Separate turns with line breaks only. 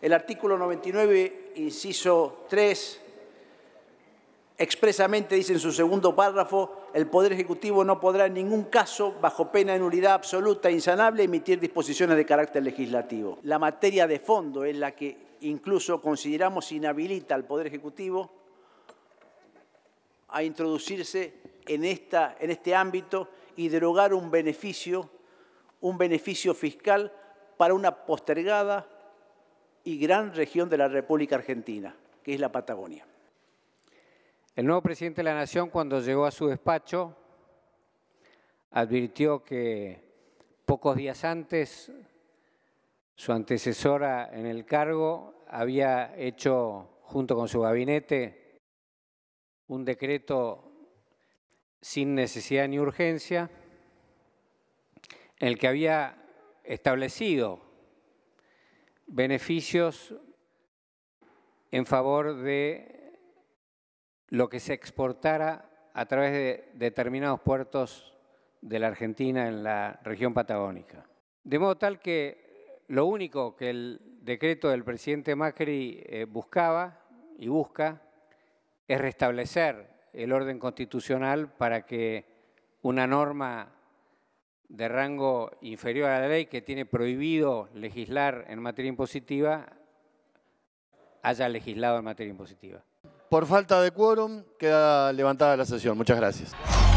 El artículo 99, inciso 3, expresamente dice en su segundo párrafo, el Poder Ejecutivo no podrá en ningún caso, bajo pena de nulidad absoluta e insanable, emitir disposiciones de carácter legislativo. La materia de fondo es la que incluso consideramos inhabilita al Poder Ejecutivo a introducirse en, esta, en este ámbito y derogar un beneficio, un beneficio fiscal para una postergada y gran región de la República Argentina, que es la Patagonia.
El nuevo presidente de la Nación, cuando llegó a su despacho, advirtió que pocos días antes su antecesora en el cargo había hecho, junto con su gabinete, un decreto sin necesidad ni urgencia, en el que había establecido beneficios en favor de lo que se exportara a través de determinados puertos de la Argentina en la región patagónica. De modo tal que lo único que el decreto del presidente Macri eh, buscaba y busca es restablecer el orden constitucional para que una norma de rango inferior a la ley que tiene prohibido legislar en materia impositiva haya legislado en materia impositiva.
Por falta de quórum, queda levantada la sesión. Muchas gracias.